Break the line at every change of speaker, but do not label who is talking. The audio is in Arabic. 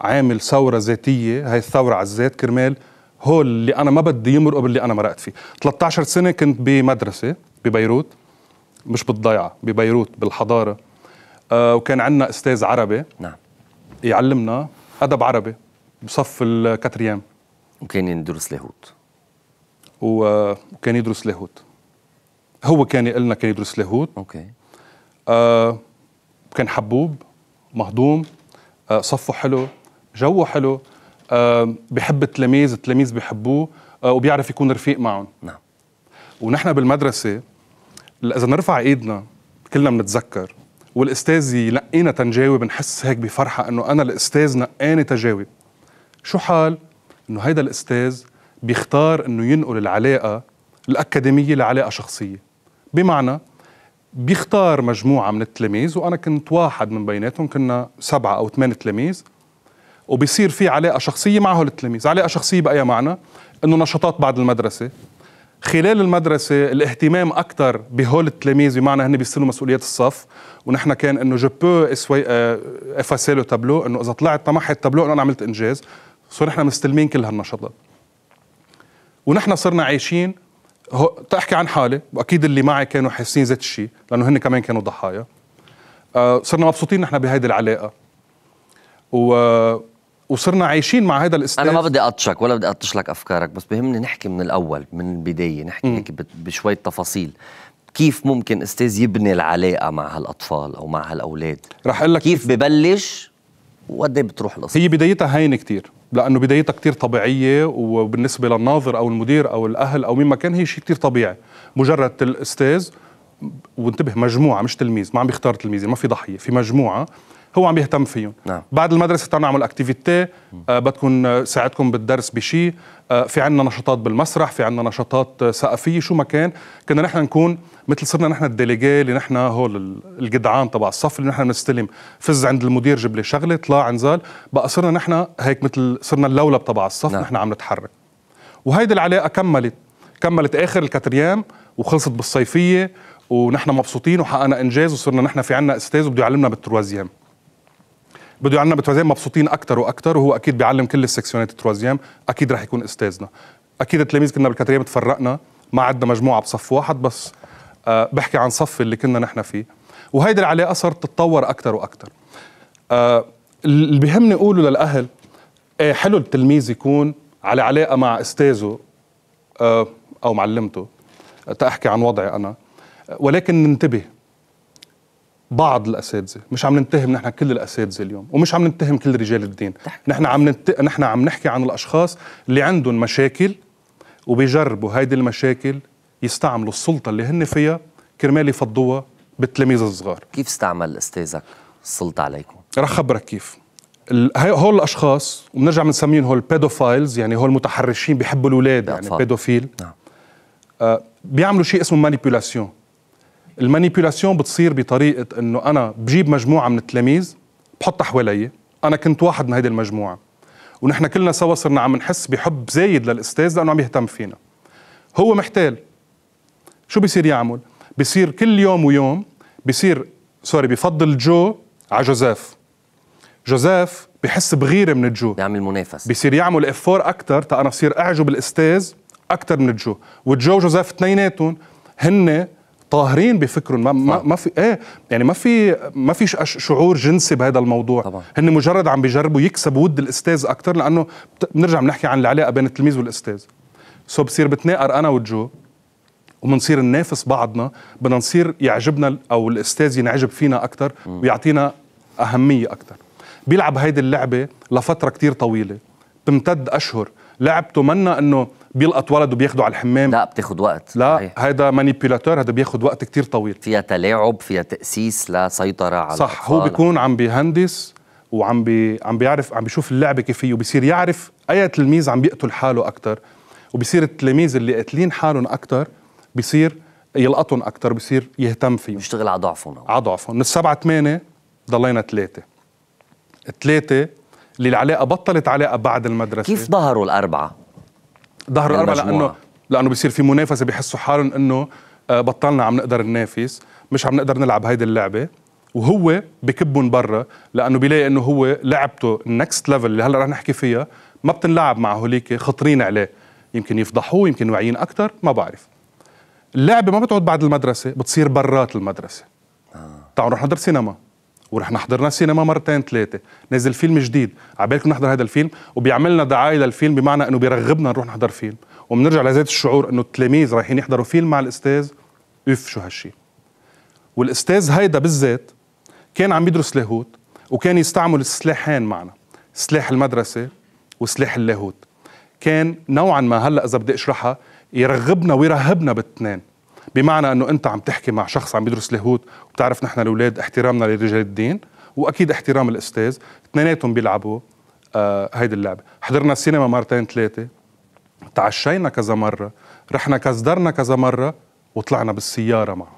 عامل ثورة ذاتية هاي الثورة على الذات كرمال هول اللي أنا ما بدي يمرقوا باللي أنا مرقت فيه 13 سنة كنت بمدرسة ببيروت مش بالضيعة ببيروت بالحضارة آه وكان عندنا أستاذ عربي نعم يعلمنا أدب عربي بصف الكاتريام وكان يدرس لاهوت وكان يدرس لاهوت هو كان يقول لنا كان يدرس لاهوت اوكي آه كان حبوب مهضوم آه صفه حلو جوه حلو آه، بحب التلاميذ التلاميذ بحبوه آه، وبيعرف يكون رفيق معهم نعم ونحن بالمدرسه اذا نرفع ايدنا كلنا بنتذكر والاستاذ ينقينا تنجاوب بنحس هيك بفرحه انه انا الاستاذ نقاني تجاوب شو حال انه هيدا الاستاذ بيختار انه ينقل العلاقه الاكاديميه لعلاقه شخصيه بمعنى بيختار مجموعه من التلاميذ وانا كنت واحد من بيناتهم كنا سبعه او ثمان تلاميذ وبيصير في علاقه شخصيه مع هول التلاميذ علاقه شخصيه باي معنى انه نشاطات بعد المدرسه خلال المدرسة الاهتمام أكثر بهول التلاميذ بمعنى هن بيستلموا مسؤوليات الصف ونحن كان إنه جو بو اسوي افاسيلو آه، تابلو إنه إذا طلعت طمحت تابلو إنه أنا عملت إنجاز صرنا نحن مستلمين كل هالنشاطات ونحن صرنا عايشين هو تحكي عن حالي واكيد اللي معي كانوا حاسين ذات الشيء لانه هن كمان كانوا ضحايا آه، صرنا مبسوطين نحن بهيدي العلاقه و وصرنا عايشين مع هذا الاستاذ انا ما بدي اطشك ولا بدي اطش لك افكارك بس بهمني نحكي من الاول من البدايه نحكي هيك بشويه تفاصيل كيف ممكن استاذ يبني العلاقه مع هالاطفال او مع هالاولاد رح اقول لك كيف ببلش وقد ايه بتروح القصه هي بدايتها هينه كتير لانه بدايتها كتير طبيعيه وبالنسبه للناظر او المدير او الاهل او مين ما كان هي شيء كتير طبيعي مجرد الاستاذ وانتبه مجموعه مش تلميذ ما عم بيختار تلميذ ما في ضحيه في مجموعه هو عم يهتم فيهم نعم. بعد المدرسه تعالوا نعمل اكتيفيتي آه بدكم آه، ساعدكم بالدرس بشيء آه في عندنا نشاطات بالمسرح في عندنا نشاطات ثقافيه آه، شو ما كان كنا نحن نكون مثل صرنا نحن الديليجي اللي نحن هول الجدعان تبع الصف اللي نحن بنستلم فز عند المدير جيب لي شغله طلع انزل بقى صرنا نحن هيك مثل صرنا اللولب تبع الصف نعم. نحن عم نتحرك وهيدي العلاقه كملت كملت اخر الكاتريام وخلصت بالصيفيه ونحن مبسوطين وحققنا انجاز وصرنا نحن في عنا استاذ وبده يعلمنا بالتروازيام بده يعلمنا بتروزيام مبسوطين اكثر واكثر وهو اكيد بيعلم كل السكسيونات التوازيام اكيد رح يكون استاذنا اكيد التلاميذ كنا بالكاتريام تفرقنا ما عدنا مجموعه بصف واحد بس أه بحكي عن صف اللي كنا نحن فيه وهيدي العلاقه صارت تتطور اكثر واكثر أه اللي بيهمني اقوله للاهل ايه حلو التلميذ يكون على علاقه مع استاذه أه او معلمته تأحكي عن وضعي انا آه، ولكن ننتبه بعض الاساتذه مش عم نتهم نحن كل الاساتذه اليوم ومش عم نتهم كل رجال الدين نحن عم نت... نحن عم نحكي عن الاشخاص اللي عندهم مشاكل وبيجربوا هيدي المشاكل يستعملوا السلطه اللي هن فيها كرمال يفضوها بالتلاميذ الصغار كيف استعمل استاذك السلطه عليكم رح خبرك كيف هول الاشخاص وبنرجع بنسميهم هول بيدوفايلز يعني هول المتحرشين بيحبوا الاولاد يعني بيدوفيل نعم. آه بيعملوا شيء اسمه مانيبيولاسيون المانيبيولاسيون بتصير بطريقه انه انا بجيب مجموعه من التلاميذ بحطها حوالي انا كنت واحد من هيدي المجموعه ونحن كلنا سوا صرنا عم نحس بحب زايد للاستاذ لانه عم يهتم فينا هو محتال شو بصير يعمل بصير كل يوم ويوم بصير سوري بفضل جو على جوزيف جوزيف بحس بغيره من الجو يعمل منافس بصير يعمل افور اكثر تا انا بصير اعجب الاستاذ اكثر من الجو والجو وجوزيف اثنيناتهم هن طاهرين بفكرهم ما, ما, ما في ايه يعني ما في ما في شعور جنسي بهذا الموضوع طبعا. هن مجرد عم بيجربوا يكسبوا ود الاستاذ اكثر لانه بنرجع بنحكي عن العلاقه بين التلميذ والاستاذ سو بصير بتناقر انا وجو وبنصير ننافس بعضنا بدنا نصير يعجبنا او الاستاذ ينعجب فينا اكثر ويعطينا اهميه اكثر بيلعب هيدي اللعبه لفتره كتير طويله بتمتد اشهر لعبته منا انه بيلقط ولد وبياخده على الحمام لا بتاخد وقت لا هيدا مانيبيولاتور هذا بياخد وقت كتير طويل فيها تلاعب فيها تاسيس لسيطره على صح هو بيكون عم بيهندس وعم بي عم بيعرف عم بيشوف اللعبه كيفيه وبصير يعرف اي تلميذ عم بيقتل حاله اكثر وبصير التلاميذ اللي قاتلين حالهم اكثر بصير يلقطهم اكثر بصير يهتم فيهم بيشتغل على ضعفهم على ضعفهم من السبعه ثمانيه ضلينا ثلاثه ثلاثه للعلاقه بطلت علاقه بعد المدرسه كيف ظهروا الاربعه ظهروا الاربعه لانه لانه بصير في منافسه بحسوا حالهم انه آه، بطلنا عم نقدر ننافس مش عم نقدر نلعب هيدي اللعبه وهو بكبهم برا لانه بيلاقي انه هو لعبته النكست ليفل اللي هلا رح نحكي فيها ما بتنلعب مع هوليك خطرين عليه يمكن يفضحوه يمكن واعيين اكثر ما بعرف اللعبه ما بتقعد بعد المدرسه بتصير برات المدرسه آه. تعالوا نروح نحضر سينما ورحنا نحضرنا سينما مرتين ثلاثه نزل فيلم جديد عبالك نحضر هذا الفيلم وبيعملنا دعايه للفيلم بمعنى انه بيرغبنا نروح نحضر فيلم وبنرجع لذات الشعور انه التلاميذ رايحين يحضروا فيلم مع الاستاذ اف شو هالشيء والاستاذ هيدا بالذات كان عم يدرس لاهوت وكان يستعمل السلاحين معنا سلاح المدرسه وسلاح اللاهوت كان نوعا ما هلا اذا بدي اشرحها يرغبنا ويرهبنا بالاثنين بمعنى انه انت عم تحكي مع شخص عم يدرس لاهوت وبتعرف نحن الاولاد احترامنا لرجال الدين واكيد احترام الاستاذ اثنيناتهم بيلعبوا آه هيدي اللعبه حضرنا السينما مرتين ثلاثه تعشينا كذا مره رحنا كزدرنا كذا مره وطلعنا بالسياره معه